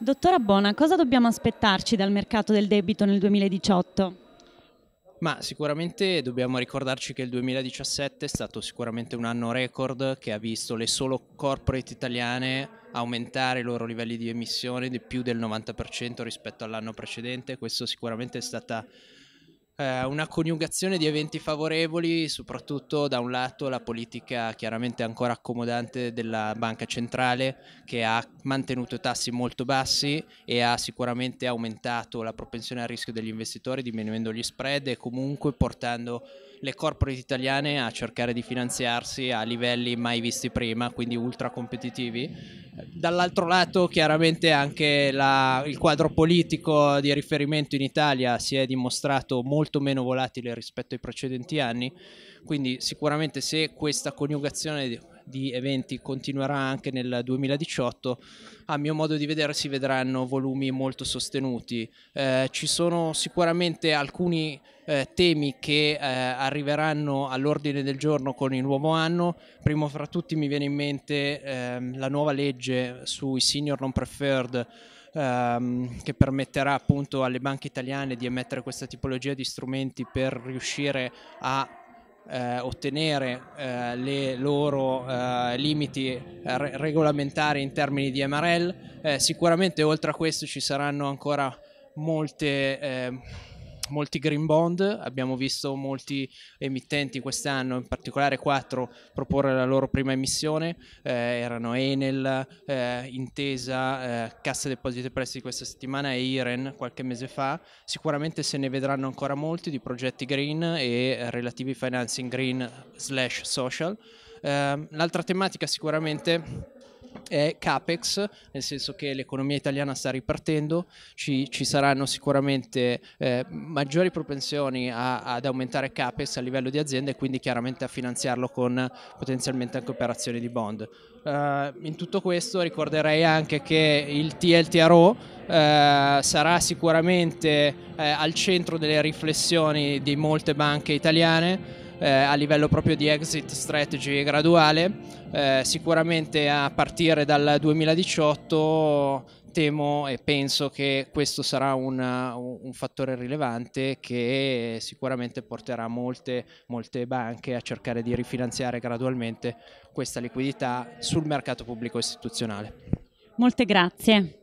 Dottora Bona, cosa dobbiamo aspettarci dal mercato del debito nel 2018? Ma sicuramente dobbiamo ricordarci che il 2017 è stato sicuramente un anno record che ha visto le solo corporate italiane aumentare i loro livelli di emissione di più del 90% rispetto all'anno precedente. Questo sicuramente è stata eh, una coniugazione di eventi favorevoli, soprattutto da un lato la politica chiaramente ancora accomodante della banca centrale che ha mantenuto i tassi molto bassi e ha sicuramente aumentato la propensione al rischio degli investitori diminuendo gli spread e comunque portando le corporate italiane a cercare di finanziarsi a livelli mai visti prima, quindi ultra competitivi Dall'altro lato, chiaramente, anche la, il quadro politico di riferimento in Italia si è dimostrato molto meno volatile rispetto ai precedenti anni. Quindi, sicuramente, se questa coniugazione di eventi continuerà anche nel 2018, a mio modo di vedere si vedranno volumi molto sostenuti. Eh, ci sono sicuramente alcuni eh, temi che eh, arriveranno all'ordine del giorno con il nuovo anno, primo fra tutti mi viene in mente ehm, la nuova legge sui senior non preferred ehm, che permetterà appunto alle banche italiane di emettere questa tipologia di strumenti per riuscire a eh, ottenere eh, le loro eh, limiti eh, re- regolamentari in termini di MRL. Eh, sicuramente oltre a questo ci saranno ancora molte ehm, molti green bond, abbiamo visto molti emittenti quest'anno, in particolare quattro, proporre la loro prima emissione, eh, erano Enel, eh, Intesa, eh, Cassa Depositi e Prestiti questa settimana e Iren qualche mese fa, sicuramente se ne vedranno ancora molti di progetti green e relativi financing green slash social. Ehm, l'altra tematica sicuramente è CAPEX, nel senso che l'economia italiana sta ripartendo, ci, ci saranno sicuramente eh, maggiori propensioni a, ad aumentare CAPEX a livello di azienda e quindi chiaramente a finanziarlo con potenzialmente anche operazioni di bond. Uh, in tutto questo ricorderei anche che il TLTRO uh, eh, sarà sicuramente uh, al centro delle riflessioni di molte banche italiane eh, a livello proprio di exit strategy graduale, eh, sicuramente a partire dal 2018 temo e penso che questo sarà una, un fattore rilevante che sicuramente porterà molte, molte banche a cercare di rifinanziare gradualmente questa liquidità sul mercato pubblico istituzionale. Molte grazie.